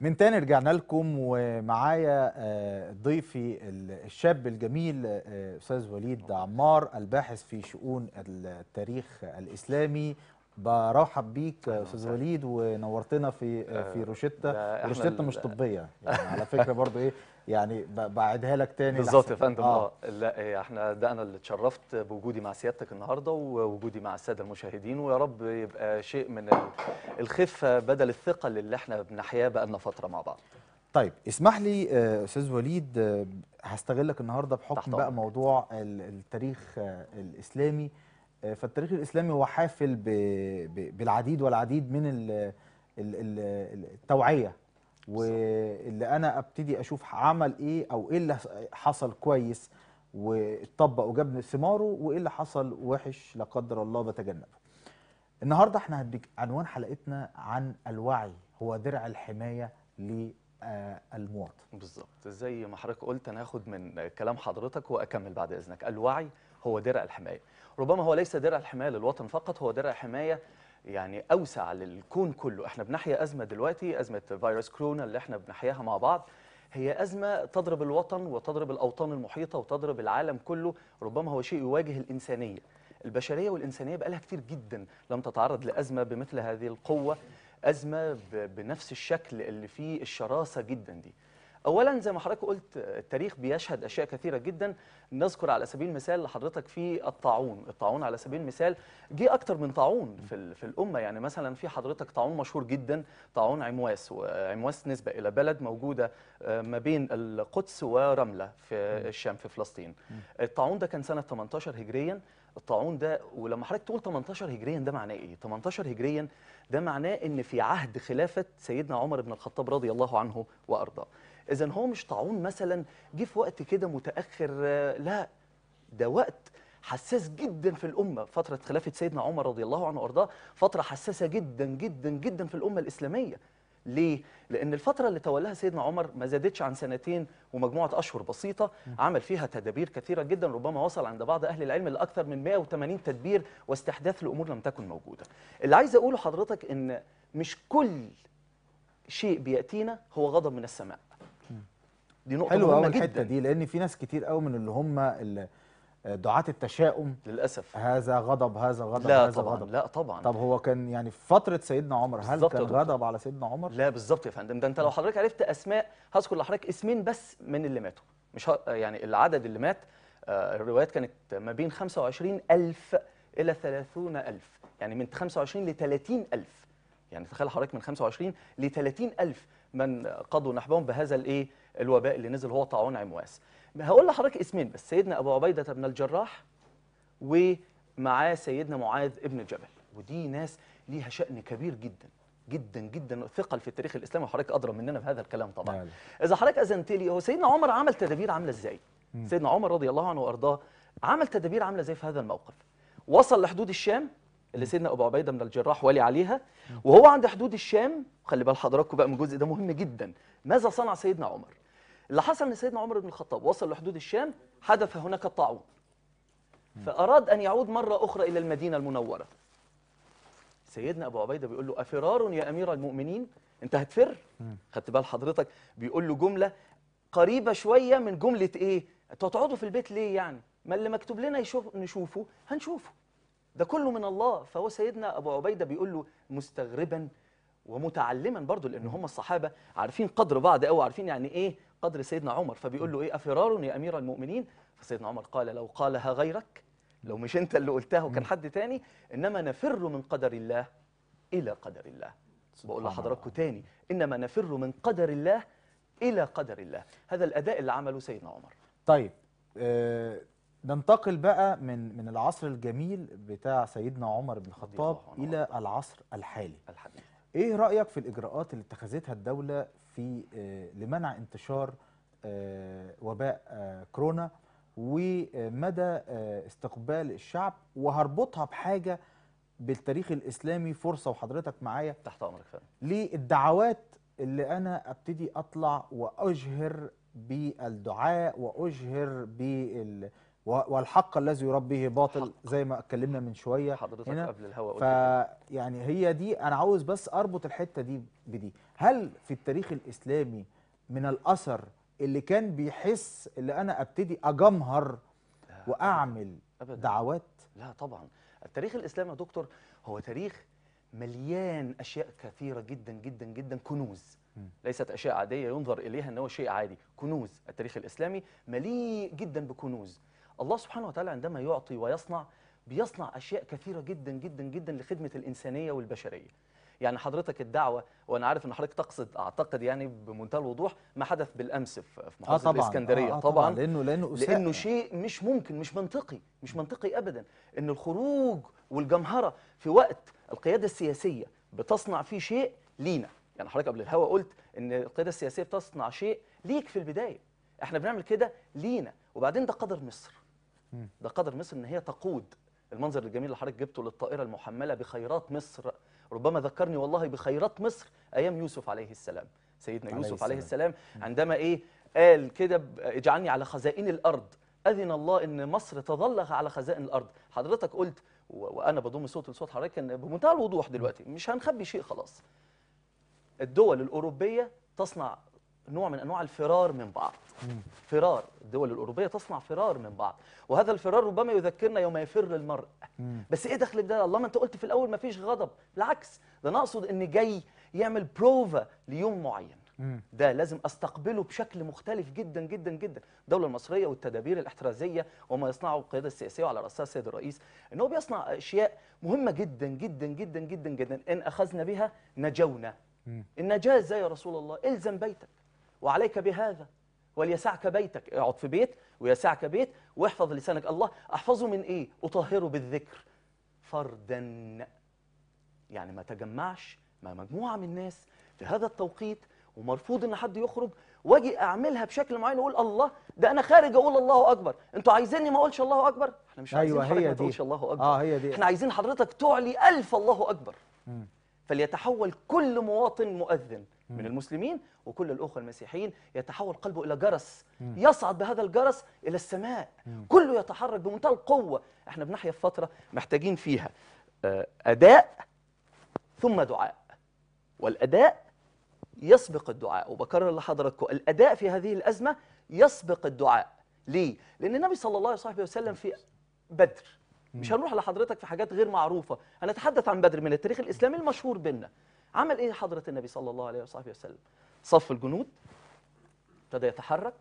من تاني رجعنا لكم ومعايا آه، ضيفي الشاب الجميل آه، استاذ وليد عمار الباحث في شؤون التاريخ الاسلامي برحب بيك استاذ وليد ونورتنا في آه، في روشته روشته مش طبيه يعني على فكره برضو ايه يعني بعدها لك تاني بالظبط يا فندم اه, آه، لا إيه، احنا ده انا اللي اتشرفت بوجودي مع سيادتك النهارده ووجودي مع الساده المشاهدين ويا رب يبقى شيء من الخفه بدل الثقل اللي احنا بنحياه بقالنا فتره مع بعض طيب اسمح لي آه، استاذ وليد آه، هستغلك النهارده بحكم بقى موضوع التاريخ الاسلامي فالتاريخ الاسلامي هو حافل بالعديد والعديد من التوعيه واللي انا ابتدي اشوف عمل ايه او ايه اللي حصل كويس واتطبق وجاب ثماره وايه اللي حصل وحش لا قدر الله بتجنبه. النهارده احنا هديك عنوان حلقتنا عن الوعي هو درع الحمايه للمواطن. آه، بالظبط زي ما حضرتك قلت انا هاخد من كلام حضرتك واكمل بعد اذنك، الوعي هو درع الحمايه. ربما هو ليس درع الحمايه للوطن فقط هو درع حمايه يعني اوسع للكون كله احنا بنحيا ازمه دلوقتي ازمه فيروس كورونا اللي احنا بنحياها مع بعض هي ازمه تضرب الوطن وتضرب الاوطان المحيطه وتضرب العالم كله ربما هو شيء يواجه الانسانيه البشريه والانسانيه بقالها كتير جدا لم تتعرض لازمه بمثل هذه القوه ازمه بنفس الشكل اللي فيه الشراسه جدا دي اولا زي ما حضرتك قلت التاريخ بيشهد اشياء كثيره جدا نذكر على سبيل المثال لحضرتك في الطاعون الطاعون على سبيل المثال جه اكتر من طاعون في في الامه يعني مثلا في حضرتك طاعون مشهور جدا طاعون عمواس وعمواس نسبه الى بلد موجوده آه، ما بين القدس ورمله في الشام في فلسطين الطاعون ده كان سنه 18 هجريا الطاعون ده ولما حضرتك تقول 18 هجريا ده معناه ايه 18 هجريا ده معناه ان في عهد خلافه سيدنا عمر بن الخطاب رضي الله عنه وارضاه اذا هو مش طاعون مثلا جه في وقت كده متاخر آه، لا ده وقت حساس جدا في الامه فتره خلافه سيدنا عمر رضي الله عنه وارضاه فتره حساسه جدا جدا جدا في الامه الاسلاميه ليه؟ لأن الفترة اللي تولاها سيدنا عمر ما زادتش عن سنتين ومجموعة أشهر بسيطة عمل فيها تدابير كثيرة جدا ربما وصل عند بعض أهل العلم لأكثر من 180 تدبير واستحداث لأمور لم تكن موجودة اللي عايز أقوله حضرتك أن مش كل شيء بيأتينا هو غضب من السماء دي نقطه حلوه قوي الحته دي لان في ناس كتير قوي من اللي هم دعاة التشاؤم للاسف هذا غضب هذا غضب لا هذا طبعًا غضب لا طبعا طب هو كان يعني في فتره سيدنا عمر هل كان غضب على سيدنا عمر لا بالظبط يا فندم ده انت لو حضرتك عرفت اسماء هذكر لحضرتك اسمين بس من اللي ماتوا مش يعني العدد اللي مات آه، الروايات كانت ما بين 25000 الى 30000 يعني من 25 ل 30000 يعني تخيل حضرتك من 25 ل 30000 من قضوا نحبهم بهذا الايه الوباء اللي نزل هو طاعون عمواس هقول لحضرتك اسمين بس سيدنا ابو عبيده بن الجراح ومعاه سيدنا معاذ ابن جبل ودي ناس ليها شأن كبير جدا جدا جدا ثقل في التاريخ الاسلامي وحضرتك ادرى مننا في هذا الكلام طبعا يعني. اذا حضرتك اذنت لي هو سيدنا عمر عمل تدابير عامله ازاي سيدنا عمر رضي الله عنه وارضاه عمل تدابير عامله ازاي في هذا الموقف وصل لحدود الشام اللي سيدنا ابو عبيده بن الجراح ولي عليها وهو عند حدود الشام خلي بال حضراتكم بقى من الجزء ده مهم جدا ماذا صنع سيدنا عمر اللي حصل ان سيدنا عمر بن الخطاب وصل لحدود الشام حدث هناك الطاعون فأراد أن يعود مرة أخرى إلى المدينة المنورة سيدنا أبو عبيدة بيقول له أفرار يا أمير المؤمنين أنت هتفر خدت بال حضرتك بيقول له جملة قريبة شوية من جملة إيه أنتوا هتقعدوا في البيت ليه يعني ما اللي مكتوب لنا يشوف نشوفه هنشوفه ده كله من الله فهو سيدنا أبو عبيدة بيقول له مستغربا ومتعلما برضه لأن هم الصحابة عارفين قدر بعض قوي عارفين يعني إيه قدر سيدنا عمر فبيقول له ايه افرار يا امير المؤمنين فسيدنا عمر قال لو قالها غيرك لو مش انت اللي قلتها وكان حد تاني انما نفر من قدر الله الى قدر الله بقول لحضراتكم تاني انما نفر من قدر الله الى قدر الله هذا الاداء اللي عمله سيدنا عمر طيب آه ننتقل بقى من من العصر الجميل بتاع سيدنا عمر بن الخطاب الى العصر الحالي الحديث ايه رايك في الاجراءات اللي اتخذتها الدوله في آه، لمنع انتشار آه، وباء آه، كورونا ومدى آه، استقبال الشعب وهربطها بحاجه بالتاريخ الاسلامي فرصه وحضرتك معايا تحت امرك فعلا للدعوات اللي انا ابتدي اطلع واجهر بالدعاء واجهر بال والحق الذي يربيه باطل حق. زي ما اتكلمنا من شويه حضرتك هنا قبل الهواء فيعني هي دي انا عاوز بس اربط الحته دي بدي هل في التاريخ الاسلامي من الاثر اللي كان بيحس اللي انا ابتدي اجمهر واعمل أبداً. دعوات لا طبعا التاريخ الاسلامي يا دكتور هو تاريخ مليان اشياء كثيره جدا جدا جدا كنوز ليست اشياء عاديه ينظر اليها انه شيء عادي كنوز التاريخ الاسلامي مليء جدا بكنوز الله سبحانه وتعالى عندما يعطي ويصنع بيصنع اشياء كثيره جدا جدا جدا لخدمه الانسانيه والبشريه يعني حضرتك الدعوه وانا عارف ان حضرتك تقصد اعتقد يعني بمنتهى الوضوح ما حدث بالامس في آه محافظه آه طبعًا الاسكندريه آه, آه, طبعًا, طبعا لانه لانه أساء لانه شيء مش ممكن مش منطقي مش منطقي ابدا ان الخروج والجمهره في وقت القياده السياسيه بتصنع فيه شيء لينا يعني حضرتك قبل الهوا قلت ان القياده السياسيه بتصنع شيء ليك في البدايه احنا بنعمل كده لينا وبعدين ده قدر مصر ده قدر مصر ان هي تقود المنظر الجميل اللي حضرتك جبته للطائره المحمله بخيرات مصر ربما ذكرني والله بخيرات مصر ايام يوسف عليه السلام سيدنا عليه يوسف عليه السلام, عليه السلام عندما ايه قال كده اجعلني على خزائن الارض اذن الله ان مصر تظل على خزائن الارض حضرتك قلت وانا بضم صوت لصوت حضرتك بمنتهى الوضوح دلوقتي مش هنخبي شيء خلاص الدول الاوروبيه تصنع نوع من انواع الفرار من بعض فرار الدول الأوروبية تصنع فرار من بعض وهذا الفرار ربما يذكرنا يوم يفر المرء بس إيه دخل ده الله ما أنت قلت في الأول ما فيش غضب بالعكس ده أنا أقصد إن جاي يعمل بروفا ليوم معين ده لازم استقبله بشكل مختلف جدا جدا جدا الدوله المصريه والتدابير الاحترازيه وما يصنعه القياده السياسيه وعلى راسها السيد الرئيس ان هو بيصنع اشياء مهمه جدا جدا جدا جدا جدا ان اخذنا بها نجونا النجاه ازاي يا رسول الله الزم بيتك وعليك بهذا وليسعك بيتك اقعد في بيت ويسعك بيت واحفظ لسانك الله احفظه من ايه اطهره بالذكر فردا يعني ما تجمعش مع مجموعه من الناس في هذا التوقيت ومرفوض ان حد يخرج واجي اعملها بشكل معين واقول الله ده انا خارج اقول الله اكبر انتوا عايزيني ما اقولش الله اكبر احنا مش أيوة عايزين حضرتك ما تقولش الله اكبر آه هي دي. احنا عايزين حضرتك تعلي الف الله اكبر م. فليتحول كل مواطن مؤذن من المسلمين وكل الأخوة المسيحيين يتحول قلبه إلى جرس يصعد بهذا الجرس إلى السماء كله يتحرك بمنتهى القوة احنا بنحيا في فترة محتاجين فيها آه، أداء ثم دعاء والأداء يسبق الدعاء وبكرر لحضراتكم الأداء في هذه الأزمة يسبق الدعاء ليه؟ لأن النبي صلى الله عليه وسلم في بدر مش هنروح لحضرتك في حاجات غير معروفة هنتحدث عن بدر من التاريخ الإسلامي المشهور بيننا عمل ايه حضره النبي صلى الله عليه وصحبه وسلم صف الجنود ابتدى يتحرك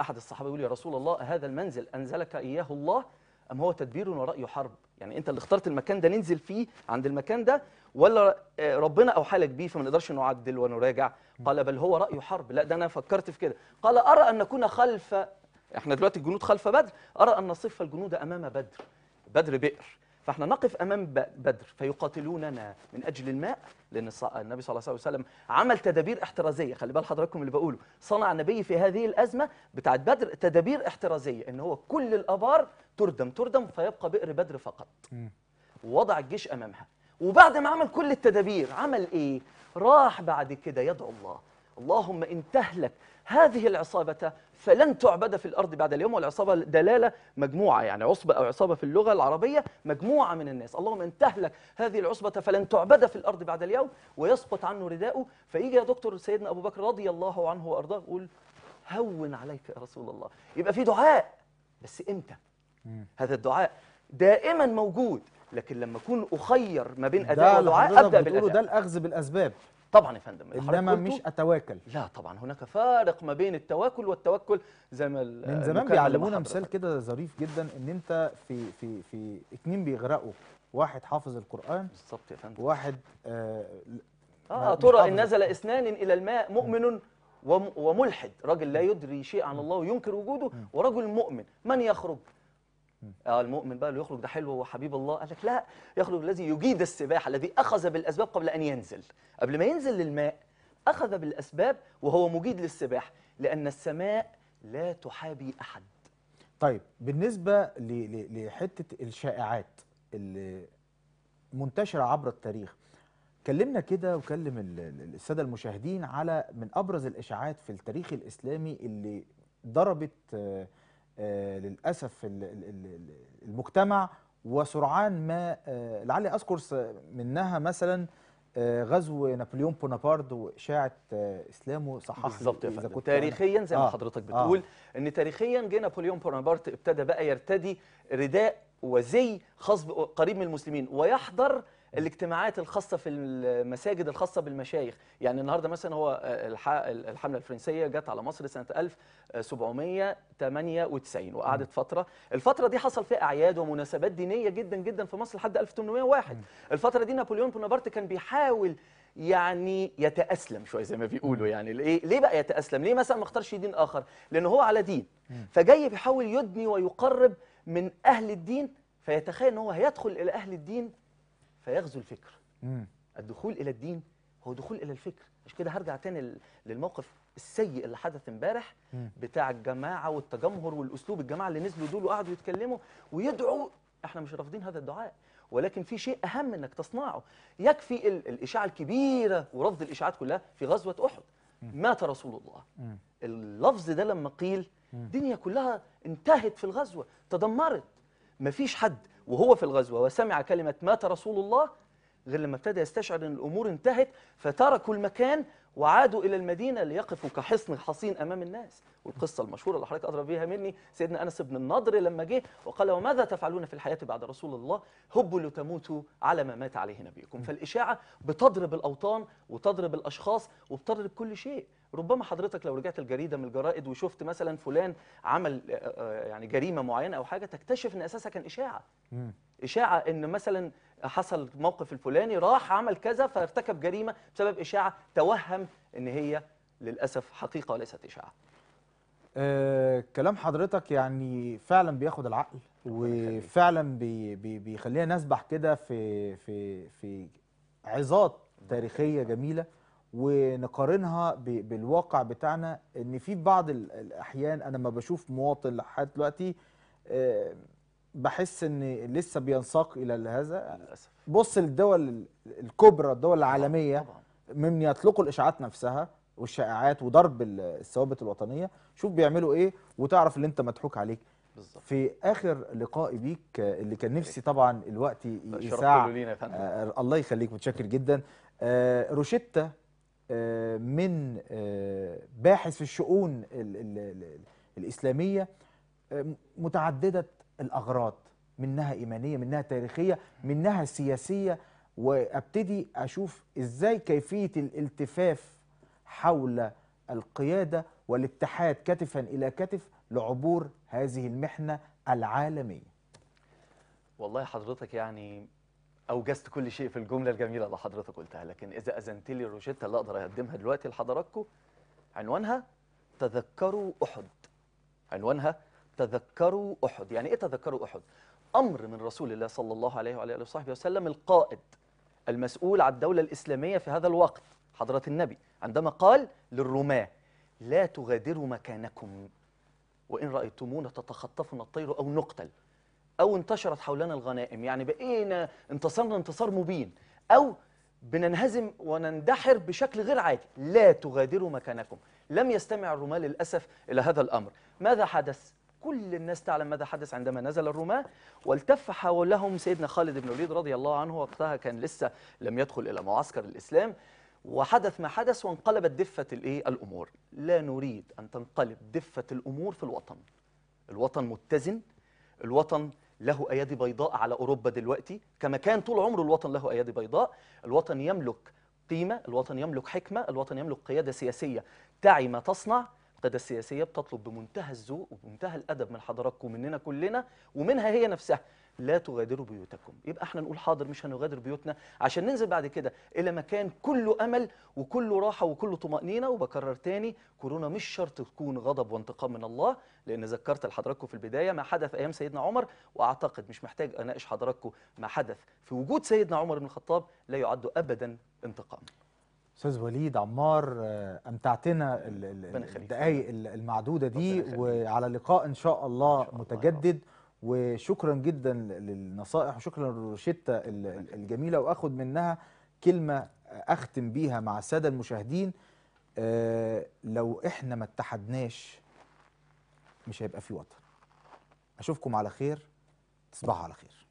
احد الصحابه يقول يا رسول الله هذا المنزل انزلك اياه الله ام هو تدبير وراي حرب يعني انت اللي اخترت المكان ده ننزل فيه عند المكان ده ولا آه، ربنا اوحى بيه فما نقدرش نعدل ونراجع قال بل هو راي حرب لا ده انا فكرت في كده قال ارى ان نكون خلف احنا دلوقتي الجنود خلف بدر ارى ان نصف الجنود امام بدر بدر بئر فاحنا نقف امام بدر فيقاتلوننا من اجل الماء لان النبي صلى الله عليه وسلم عمل تدابير احترازيه خلي بال حضراتكم اللي بقوله صنع النبي في هذه الازمه بتاعت بدر تدابير احترازيه ان هو كل الابار تردم تردم فيبقى بئر بدر فقط ووضع الجيش امامها وبعد ما عمل كل التدابير عمل ايه راح بعد كده يدعو الله اللهم ان تهلك هذه العصابة فلن تعبد في الأرض بعد اليوم والعصابة دلالة مجموعة يعني عصبة أو عصابة في اللغة العربية مجموعة من الناس اللهم إن تهلك هذه العصبة فلن تعبد في الأرض بعد اليوم ويسقط عنه رداءه فيجي يا دكتور سيدنا أبو بكر رضي الله عنه وأرضاه يقول هون عليك يا رسول الله يبقى في دعاء بس إمتى هذا الدعاء دائما موجود لكن لما اكون اخير ما بين اداء ودعاء ابدا بالاداء ده الاخذ بالاسباب طبعا يا فندم انما مش اتواكل لا طبعا هناك فارق ما بين التواكل والتوكل زي ما من زمان بيعلمونا مثال كده ظريف جدا ان انت في في في اتنين بيغرقوا واحد حافظ القران بالظبط يا فندم واحد آه اه ترى ان نزل اسنان الى الماء مؤمن وملحد رجل لا يدري شيء عن الله وينكر وجوده ورجل مؤمن من يخرج اه المؤمن بقى اللي يخرج ده حلو وحبيب الله قال لك لا يخرج الذي يجيد السباحه الذي اخذ بالاسباب قبل ان ينزل قبل ما ينزل للماء اخذ بالاسباب وهو مجيد للسباحه لان السماء لا تحابي احد طيب بالنسبه لحته الشائعات اللي منتشره عبر التاريخ كلمنا كده وكلم الساده المشاهدين على من ابرز الاشاعات في التاريخ الاسلامي اللي ضربت آه، آه، للأسف المجتمع وسرعان ما آه، لعلي أذكر منها مثلا آه، غزو نابليون بونابارد واشاعه اسلامه صحح بالظبط يا فندم تاريخيا زي ما آه حضرتك بتقول آه ان تاريخيا جه نابليون بونابارت ابتدى بقى يرتدي رداء وزي خاص قريب من المسلمين ويحضر الاجتماعات الخاصه في المساجد الخاصه بالمشايخ يعني النهارده مثلا هو آه، الحمله الفرنسيه جت على مصر سنه 1798 وقعدت فتره الفتره دي حصل فيها اعياد ومناسبات دينيه جدا جدا في مصر لحد 1801 الفتره دي نابليون بونابرت كان بيحاول يعني يتأسلم شوية زي ما بيقولوا يعني ليه ليه بقى يتأسلم ليه مثلا ما اختارش دين آخر لأن هو على دين فجاي بيحاول يدني ويقرب من أهل الدين فيتخيل أن هو هيدخل إلى أهل الدين فيغزو الفكر مم. الدخول إلى الدين هو دخول إلى الفكر عشان كده هرجع تاني للموقف السيء اللي حدث امبارح بتاع الجماعة والتجمهر والأسلوب الجماعة اللي نزلوا دول وقعدوا يتكلموا ويدعوا احنا مش رافضين هذا الدعاء ولكن في شيء أهم انك تصنعه يكفي الإشاعة الكبيرة ورفض الإشاعات كلها في غزوة أحد مات رسول الله اللفظ ده لما قيل الدنيا كلها انتهت في الغزوة تدمرت مفيش حد وهو في الغزوة وسمع كلمة مات رسول الله غير لما ابتدى يستشعر أن الأمور انتهت فتركوا المكان وعادوا إلى المدينة ليقفوا كحصن حصين أمام الناس والقصة المشهورة اللي حضرتك أدرى بيها مني سيدنا أنس بن النضر لما جه وقال وماذا تفعلون في الحياة بعد رسول الله هبوا لتموتوا على ما مات عليه نبيكم فالإشاعة بتضرب الأوطان وتضرب الأشخاص وبتضرب كل شيء ربما حضرتك لو رجعت الجريدة من الجرائد وشفت مثلا فلان عمل آه، آه، يعني جريمة معينة أو حاجة تكتشف أن أساسها كان إشاعة إشاعة أن مثلا حصل الموقف الفلاني راح عمل كذا فارتكب جريمه بسبب اشاعه توهم ان هي للاسف حقيقه وليست اشاعه. أه كلام حضرتك يعني فعلا بياخد العقل وفعلا بي بي بيخلينا نسبح كده في في في عظات تاريخيه جميله ونقارنها بالواقع بتاعنا ان في بعض الاحيان انا ما بشوف مواطن لحد دلوقتي أه بحس ان لسه بينساق الى هذا للاسف بص للدول الكبرى الدول العالميه طبعا. من يطلقوا الاشاعات نفسها والشائعات وضرب الثوابت الوطنيه شوف بيعملوا ايه وتعرف اللي انت مضحوك عليك بالزبط. في اخر لقائي بيك اللي كان نفسي إيه. طبعا الوقت يساع آه،, آه الله يخليك متشكر جدا آه روشيتا آه من آه باحث في الشؤون الـ الـ الـ الاسلاميه آه متعدده الاغراض منها ايمانيه منها تاريخيه منها سياسيه وابتدي اشوف ازاي كيفيه الالتفاف حول القياده والاتحاد كتفا الى كتف لعبور هذه المحنه العالميه. والله حضرتك يعني اوجزت كل شيء في الجمله الجميله اللي حضرتك قلتها لكن اذا اذنت لي الروشته اللي اقدر اقدمها دلوقتي لحضراتكم عنوانها تذكروا احد عنوانها تذكروا أحد يعني إيه تذكروا أحد؟ أمر من رسول الله صلى الله عليه وعلى آله وصحبه وسلم القائد المسؤول عن الدولة الإسلامية في هذا الوقت حضرة النبي عندما قال للرماة لا تغادروا مكانكم وإن رأيتمونا تتخطفنا الطير أو نقتل أو انتشرت حولنا الغنائم يعني بقينا انتصرنا انتصار مبين أو بننهزم ونندحر بشكل غير عادي لا تغادروا مكانكم لم يستمع الرماة للأسف إلى هذا الأمر ماذا حدث؟ كل الناس تعلم ماذا حدث عندما نزل الرماة والتف حولهم سيدنا خالد بن الوليد رضي الله عنه وقتها كان لسه لم يدخل إلى معسكر الإسلام وحدث ما حدث وانقلبت دفة الإيه الأمور لا نريد أن تنقلب دفة الأمور في الوطن الوطن متزن الوطن له أيادي بيضاء على أوروبا دلوقتي كما كان طول عمره الوطن له أيادي بيضاء الوطن يملك قيمة الوطن يملك حكمة الوطن يملك قيادة سياسية تعي ما تصنع القيادة السياسية بتطلب بمنتهى الذوق وبمنتهى الأدب من حضراتكم مننا كلنا ومنها هي نفسها لا تغادروا بيوتكم يبقى احنا نقول حاضر مش هنغادر بيوتنا عشان ننزل بعد كده الى مكان كله امل وكله راحه وكله طمانينه وبكرر تاني كورونا مش شرط تكون غضب وانتقام من الله لان ذكرت لحضراتكم في البدايه ما حدث ايام سيدنا عمر واعتقد مش محتاج اناقش حضراتكم ما حدث في وجود سيدنا عمر بن الخطاب لا يعد ابدا انتقام استاذ وليد عمار آه، امتعتنا الدقائق المعدوده دي وعلى لقاء ان شاء الله, إن شاء الله متجدد وشكرا جدا للنصائح وشكرا للروشته الجميله واخد منها كلمه اختم بيها مع الساده المشاهدين آه، لو احنا ما اتحدناش مش هيبقى في وطن اشوفكم على خير تصبحوا على خير